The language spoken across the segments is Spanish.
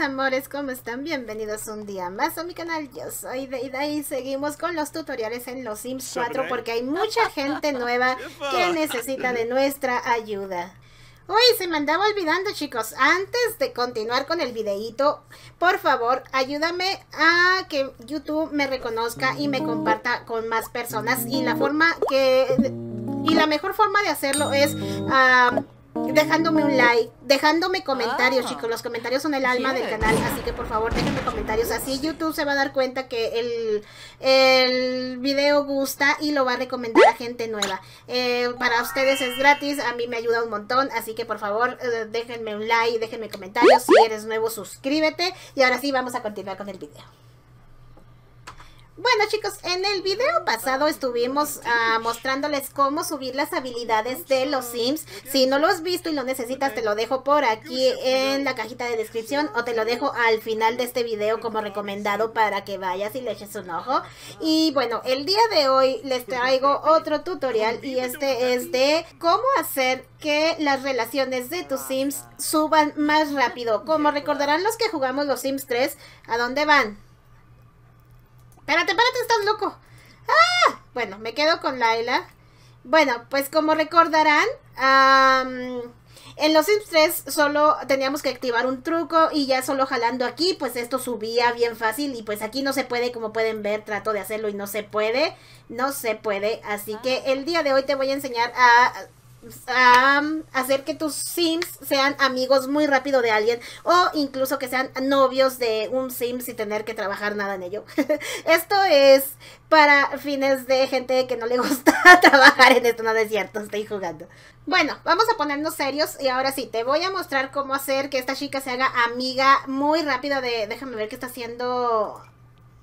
amores, ¿cómo están? Bienvenidos un día más a mi canal, yo soy Deida y seguimos con los tutoriales en los Sims 4 porque hay mucha gente nueva que necesita de nuestra ayuda. Uy, se me andaba olvidando chicos, antes de continuar con el videíto, por favor ayúdame a que YouTube me reconozca y me comparta con más personas y la forma que... y la mejor forma de hacerlo es... Ah, dejándome un mm. like, dejándome comentarios, ah. chicos. Los comentarios son el alma del canal, así que por favor déjenme comentarios. Así YouTube se va a dar cuenta que el, video gusta y lo va a recomendar a gente nueva. Eh, para ustedes es gratis, a mí me ayuda un montón, así que por favor eh, déjenme un like, déjenme comentarios. Si eres nuevo, suscríbete. Y ahora sí, vamos a continuar con el video. Bueno chicos, en el video pasado estuvimos ah, mostrándoles cómo subir las habilidades de los Sims. Si no lo has visto y lo necesitas, te lo dejo por aquí en la cajita de descripción o te lo dejo al final de este video como recomendado para que vayas y le eches un ojo. Y bueno, el día de hoy les traigo otro tutorial y este es de cómo hacer que las relaciones de tus Sims suban más rápido. Como recordarán los que jugamos los Sims 3, ¿a dónde van? Espérate, espérate, estás loco. ¡Ah! Bueno, me quedo con Laila. Bueno, pues como recordarán, en los Sims 3 solo teníamos que activar un truco y ya solo jalando aquí, pues esto subía bien fácil y pues aquí no se puede, como pueden ver, trato de hacerlo y no se puede, no se puede. Así que el día de hoy te voy a enseñar a hacer que tus sims sean amigos muy rápido de alguien o incluso que sean novios de un sim sin tener que trabajar nada en ello. esto es para fines de gente que no le gusta trabajar en esto, no es cierto, estoy jugando. Bueno, vamos a ponernos serios y ahora sí, te voy a mostrar cómo hacer que esta chica se haga amiga muy rápido de... Déjame ver qué está haciendo...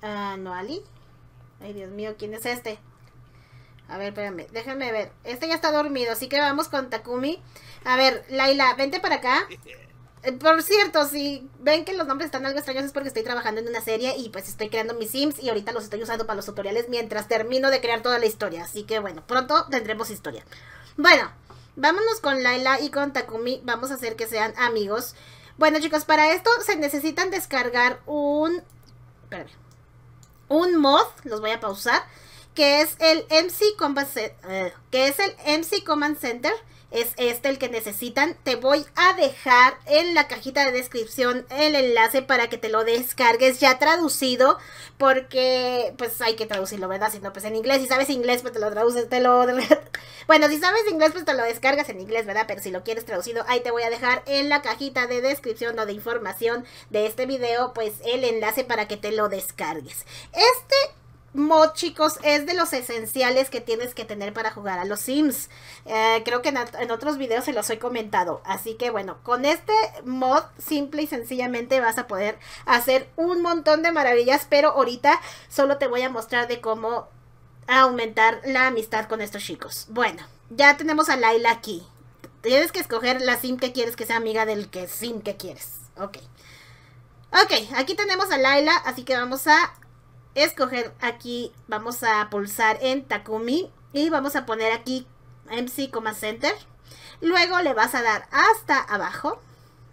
no ah, Noali. Ay, Dios mío, ¿quién es este? A ver, espérame, déjame ver. Este ya está dormido, así que vamos con Takumi. A ver, Laila, vente para acá. Eh, por cierto, si ven que los nombres están algo extraños es porque estoy trabajando en una serie y pues estoy creando mis Sims y ahorita los estoy usando para los tutoriales mientras termino de crear toda la historia. Así que bueno, pronto tendremos historia. Bueno, vámonos con Laila y con Takumi. Vamos a hacer que sean amigos. Bueno chicos, para esto se necesitan descargar un... Un mod, los voy a pausar que es el MC Command, eh, que es el MC Command Center. Es este el que necesitan. Te voy a dejar en la cajita de descripción el enlace para que te lo descargues ya traducido. Porque pues hay que traducirlo, ¿verdad? Si no, pues en inglés. Si sabes inglés, pues te lo traduces, te lo... bueno, si sabes inglés, pues te lo descargas en inglés, ¿verdad? Pero si lo quieres traducido, ahí te voy a dejar en la cajita de descripción o de información de este video, pues el enlace para que te lo descargues. Este mod, chicos, es de los esenciales que tienes que tener para jugar a los Sims. Eh, creo que en, otros videos se los he comentado. Así que bueno, con este mod, simple y sencillamente vas a poder hacer un montón de maravillas. Pero ahorita solo te voy a mostrar de cómo aumentar la amistad con estos chicos. Bueno, ya tenemos a Laila aquí. Tienes que escoger la Sim que quieres que sea amiga del que Sim que quieres. Ok. Ok, aquí tenemos a Laila, así que vamos a escoger aquí, vamos a pulsar en Takumi y vamos a poner aquí MC, Center. Luego le vas a dar hasta abajo.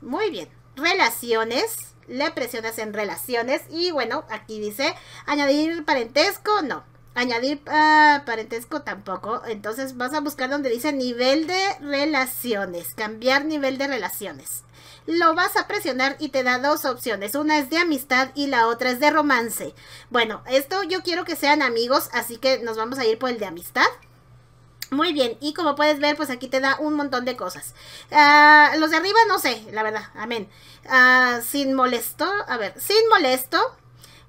Muy bien. Relaciones. Le presionas en relaciones y bueno, aquí dice añadir parentesco, no añadir ah, parentesco tampoco. Entonces vas a buscar donde dice nivel de relaciones, cambiar nivel de relaciones. Lo vas a presionar y te da dos opciones. Una es de amistad y la otra es de romance. Bueno, esto yo quiero que sean amigos, así que nos vamos a ir por el de amistad. Muy bien, y como puedes ver, pues aquí te da un montón de cosas. Ah, los de arriba no sé, la verdad, amén. Ah, sin molesto, a ver, sin molesto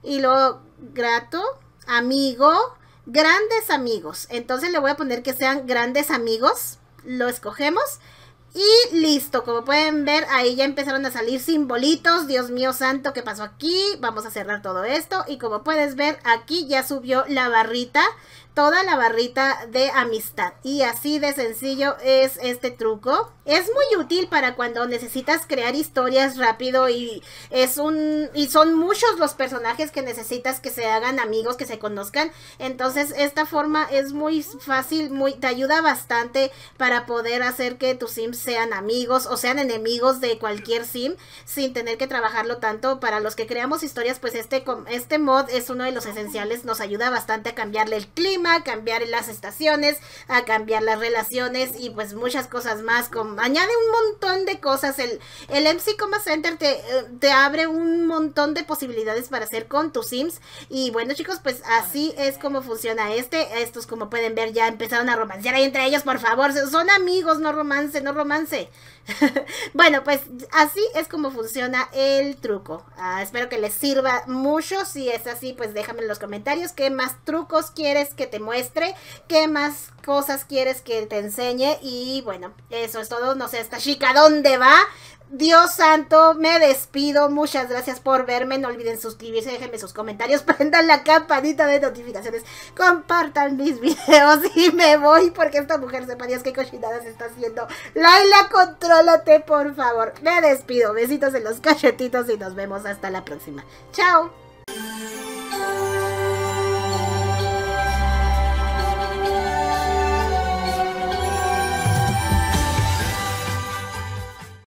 y lo grato amigo, grandes amigos. Entonces le voy a poner que sean grandes amigos. Lo escogemos. Y listo, como pueden ver, ahí ya empezaron a salir simbolitos. Dios mío santo, ¿qué pasó aquí? Vamos a cerrar todo esto. Y como puedes ver, aquí ya subió la barrita toda la barrita de amistad. Y así de sencillo es este truco. Es muy útil para cuando necesitas crear historias rápido y es un y son muchos los personajes que necesitas que se hagan amigos, que se conozcan. Entonces, esta forma es muy fácil, muy te ayuda bastante para poder hacer que tus sims sean amigos o sean enemigos de cualquier sim sin tener que trabajarlo tanto. Para los que creamos historias, pues este este mod es uno de los esenciales, nos ayuda bastante a cambiarle el clima a cambiar las estaciones, a cambiar las relaciones y pues muchas cosas más. Con, añade un montón de cosas. El, el MC Coma Center eh, te, abre un montón de posibilidades para hacer con tus Sims. Y bueno chicos, pues así es como funciona este. Estos como pueden ver ya empezaron a romancear ahí entre ellos, por favor. Son amigos, no romance, no romance. bueno, pues así es como funciona el truco. Ah, espero que les sirva mucho. Si es así, pues déjame en los comentarios qué más trucos quieres que te muestre, qué más cosas quieres que te enseñe y bueno, eso es todo, no sé, esta chica, ¿dónde va? Dios santo, me despido. Muchas gracias por verme. No olviden suscribirse, déjenme sus comentarios, prendan la campanita de notificaciones, compartan mis videos y me voy porque esta mujer sepa Dios qué cochinadas está haciendo. Laila, contrólate, por favor. Me despido. Besitos en los cachetitos y nos vemos hasta la próxima. Chao.